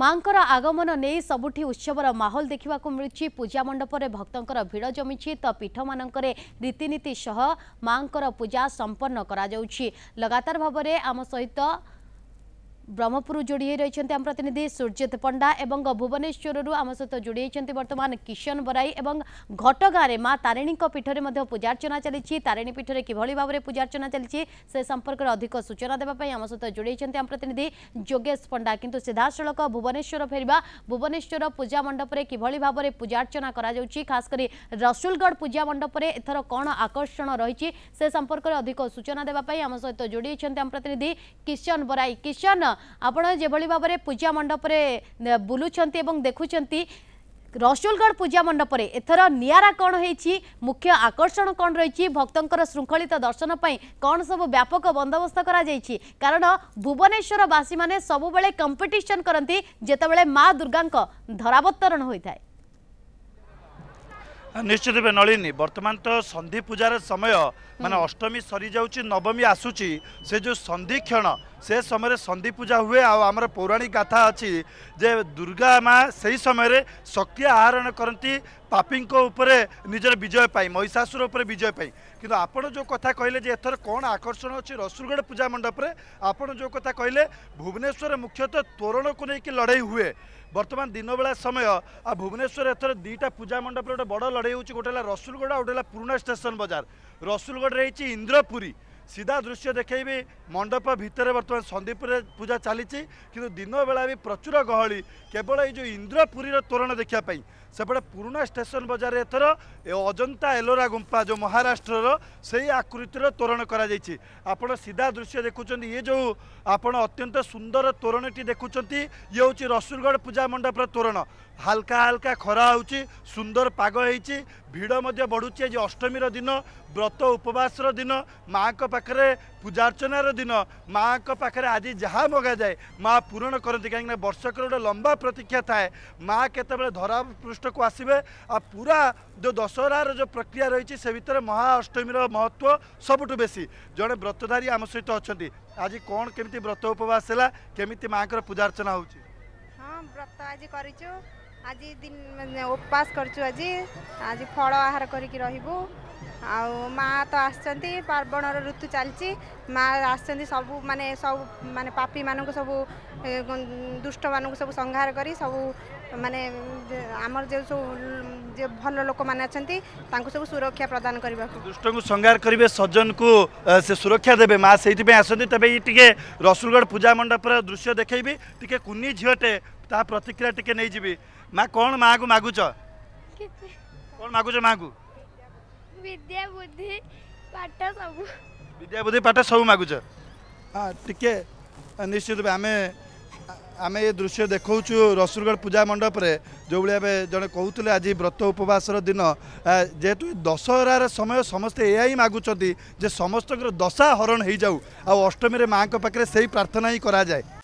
ମାଙ୍କର ଆଗମନ ନେଇ ସବୁଠି ଉତ୍ସବର ମାହୋଲ ଦେଖିବାକୁ ମିଳୁଛି ପୂଜାମଣ୍ଡପରେ ଭକ୍ତଙ୍କର ଭିଡ଼ ଜମିଛି ତ ପୀଠମାନଙ୍କରେ ରୀତିନୀତି ସହ ମାଙ୍କର ପୂଜା ସମ୍ପନ୍ନ କରାଯାଉଛି ଲଗାତାର ଭାବରେ ଆମ ସହିତ ବ୍ରହ୍ମପୁର ଯୋଡ଼ି ହୋଇ ରହିଛନ୍ତି ଆମ ପ୍ରତିନିଧି ସୂର୍ଯ୍ୟତ ପଣ୍ଡା ଏବଂ ଭୁବନେଶ୍ୱରରୁ ଆମ ସହିତ ଯୋଡ଼ି ହୋଇଛନ୍ତି ବର୍ତ୍ତମାନ କିଶନ ବରାଇ ଏବଂ ଘଟଗାଁରେ ମା ତାରିଣୀଙ୍କ ପୀଠରେ ମଧ୍ୟ ପୂଜାର୍ଚ୍ଚନା ଚାଲିଛି ତାରିଣୀ ପୀଠରେ କିଭଳି ଭାବରେ ପୂଜାର୍ଚ୍ଚନା ଚାଲିଛି ସେ ସମ୍ପର୍କରେ ଅଧିକ ସୂଚନା ଦେବା ପାଇଁ ଆମ ସହିତ ଯୋଡ଼ି ହୋଇଛନ୍ତି ଆମ ପ୍ରତିନିଧି ଯୋଗେଶ ପଣ୍ଡା କିନ୍ତୁ ସିଧାସଳଖ ଭୁବନେଶ୍ୱର ଫେରିବା ଭୁବନେଶ୍ୱର ପୂଜା ମଣ୍ଡପରେ କିଭଳି ଭାବରେ ପୂଜାର୍ଚ୍ଚନା କରାଯାଉଛି ଖାସ୍ କରି ରସୁଲଗଡ଼ ପୂଜା ମଣ୍ଡପରେ ଏଥର କ'ଣ ଆକର୍ଷଣ ରହିଛି ସେ ସମ୍ପର୍କରେ ଅଧିକ ସୂଚନା ଦେବା ପାଇଁ ଆମ ସହିତ ଯୋଡ଼ି ହୋଇଛନ୍ତି ଆମ ପ୍ରତିନିଧି କିଶନ ବରାଇ କିଶନ ଆପଣ ଯେଭଳି ଭାବରେ ପୂଜା ମଣ୍ଡପରେ ବୁଲୁଛନ୍ତି ଏବଂ ଦେଖୁଛନ୍ତି ରସୁଲଗଡ଼ ପୂଜା ମଣ୍ଡପରେ ଏଥର ନିଆରା କ'ଣ ହେଇଛି ମୁଖ୍ୟ ଆକର୍ଷଣ କ'ଣ ରହିଛି ଭକ୍ତଙ୍କର ଶୃଙ୍ଖଳିତ ଦର୍ଶନ ପାଇଁ କ'ଣ ସବୁ ବ୍ୟାପକ ବନ୍ଦୋବସ୍ତ କରାଯାଇଛି କାରଣ ଭୁବନେଶ୍ୱରବାସୀମାନେ ସବୁବେଳେ କମ୍ପିଟିସନ୍ କରନ୍ତି ଯେତେବେଳେ ମା ଦୁର୍ଗାଙ୍କ ଧରାବତରଣ ହୋଇଥାଏ ନିଶ୍ଚିତ ରୂପେ ନଳିନୀ ବର୍ତ୍ତମାନ ତ ସନ୍ଧି ପୂଜାର ସମୟ ମାନେ ଅଷ୍ଟମୀ ସରିଯାଉଛି ନବମୀ ଆସୁଛି ସେ ଯେଉଁ ସନ୍ଧିକ୍ଷଣ ସେ ସମୟରେ ସନ୍ଧି ପୂଜା ହୁଏ ଆଉ ଆମର ପୌରାଣିକ ଗାଥା ଅଛି ଯେ ଦୁର୍ଗା ମା ସେହି ସମୟରେ ଶକ୍ତି ଆହରଣ କରନ୍ତି ପାପୀଙ୍କ ଉପରେ ନିଜର ବିଜୟ ପାଇଁ ମହିଷାସୁର ଉପରେ ବିଜୟ ପାଇଁ କିନ୍ତୁ ଆପଣ ଯେଉଁ କଥା କହିଲେ ଯେ ଏଥର କ'ଣ ଆକର୍ଷଣ ଅଛି ରସୁଲଗଡ଼ ପୂଜା ମଣ୍ଡପରେ ଆପଣ ଯେଉଁ କଥା କହିଲେ ଭୁବନେଶ୍ୱର ମୁଖ୍ୟତଃ ତୋରଣକୁ ନେଇକି ଲଢ଼େଇ ହୁଏ ବର୍ତ୍ତମାନ ଦିନବେଳା ସମୟ ଆଉ ଭୁବନେଶ୍ୱର ଏଥର ଦୁଇଟା ପୂଜା ମଣ୍ଡପରେ ଗୋଟେ ବଡ଼ ଲଢ଼େଇ ହେଉଛି ଗୋଟେ ହେଲା ରସୁଲଗଡ଼ ଆଉ ଗୋଟେ ହେଲା ପୁରୁଣା ଷ୍ଟେସନ ବଜାର ରସୁଲଗଡ଼ ରହିଛି ଇନ୍ଦ୍ରପୁରୀ ସିଧା ଦୃଶ୍ୟ ଦେଖେଇବି ମଣ୍ଡପ ଭିତରେ ବର୍ତ୍ତମାନ ସନ୍ଦୀପରେ ପୂଜା ଚାଲିଛି କିନ୍ତୁ ଦିନବେଳା ବି ପ୍ରଚୁର ଗହଳି କେବଳ ଏଇ ଯେଉଁ ଇନ୍ଦ୍ରପୁରୀର ତୋରଣ ଦେଖିବା ପାଇଁ ସେପଟେ ପୁରୁଣା ଷ୍ଟେସନ ବଜାର ଏଥର ଅଜନ୍ତା ଏଲୋରା ଗୁମ୍ଫା ଯେଉଁ ମହାରାଷ୍ଟ୍ରର ସେଇ ଆକୃତିର ତୋରଣ କରାଯାଇଛି ଆପଣ ସିଧା ଦୃଶ୍ୟ ଦେଖୁଛନ୍ତି ଇଏ ଯେଉଁ ଆପଣ ଅତ୍ୟନ୍ତ ସୁନ୍ଦର ତୋରଣଟି ଦେଖୁଛନ୍ତି ଇଏ ହେଉଛି ରସୁଲଗଡ଼ ପୂଜା ମଣ୍ଡପର ତୋରଣ হালকা হালকা খরা হচ্ছে সুন্দর পাগ হয়েছে ভিড় মধ্যে বড়ুছে আজ অষ্টমীর দিন ব্রত উপবাসর দিন মাঙ্ক পাখে পূজা অর্চনার দিন মাঙ্ক পাখে আজ যা মগা যায় মা পূরণ করতে কিনা বর্ষকর গোটে লম্বা প্রতীক্ষা থাকে মা কেতবে ধরা পৃষ্ঠকু আসবে আর পুরা যে দশহরার যে প্রক্রিয়া রয়েছে সে ভিতরে মহা অষ্টমীর মহত্ব সবুঠু বেশি জনে ব্রতধারী আম সহ অনেক আজ কোণ কেমি ব্রত উপবাস হল কেমি মাঙ্কর পূজা অর্চনা হচ্ছে হ্যাঁ ব্রত আজ করছু ଆଜି ଦିନ ଉପବାସ କରିଛୁ ଆଜି ଆଜି ଫଳ ଆହାର କରିକି ରହିବୁ ଆଉ ମାଆ ତ ଆସିଛନ୍ତି ପାର୍ବଣର ଋତୁ ଚାଲିଛି ମାଆ ଆସିଛନ୍ତି ସବୁ ମାନେ ସବୁ ମାନେ ପାପୀମାନଙ୍କୁ ସବୁ ଦୁଷ୍ଟମାନଙ୍କୁ ସବୁ ସଂହାର କରି ସବୁ ମାନେ ଆମର ଯେଉଁ ସବୁ ଯେ ଭଲ ଲୋକମାନେ ଅଛନ୍ତି ତାଙ୍କୁ ସବୁ ସୁରକ୍ଷା ପ୍ରଦାନ କରିବାକୁ ଦୁଷ୍ଟଙ୍କୁ ସଂହାର କରିବେ ସଜନକୁ ସେ ସୁରକ୍ଷା ଦେବେ ମାଆ ସେଇଥିପାଇଁ ଆସନ୍ତି ତେବେ ଏଇ ଟିକେ ରସୁଲଗଡ଼ ପୂଜା ମଣ୍ଡପର ଦୃଶ୍ୟ ଦେଖେଇବି ଟିକେ କୁନି ଝିଅଟେ ତା ପ୍ରତିକ୍ରିୟା ଟିକେ ନେଇଯିବି ମା କଣ ମାଆକୁ ମାଗୁଚ କଣ ମାଗୁଚ ମାଆକୁ ବିଦ୍ୟା ବୁଦ୍ଧି ପାଠ ସବୁ ମାଗୁଛ ହଁ ଟିକେ ନିଶ୍ଚିତ ରୂପେ ଆମେ ଆମେ ଏ ଦୃଶ୍ୟ ଦେଖାଉଛୁ ରସୁରଗଡ଼ ପୂଜା ମଣ୍ଡପରେ ଯେଉଁଭଳି ଭାବେ ଜଣେ କହୁଥିଲେ ଆଜି ବ୍ରତ ଉପବାସର ଦିନ ଯେହେତୁ ଦଶହରାର ସମୟ ସମସ୍ତେ ଏଇଆ ହିଁ ମାଗୁଛନ୍ତି ଯେ ସମସ୍ତଙ୍କର ଦଶା ହରଣ ହେଇଯାଉ ଆଉ ଅଷ୍ଟମୀରେ ମାଆଙ୍କ ପାଖରେ ସେଇ ପ୍ରାର୍ଥନା ହିଁ କରାଯାଏ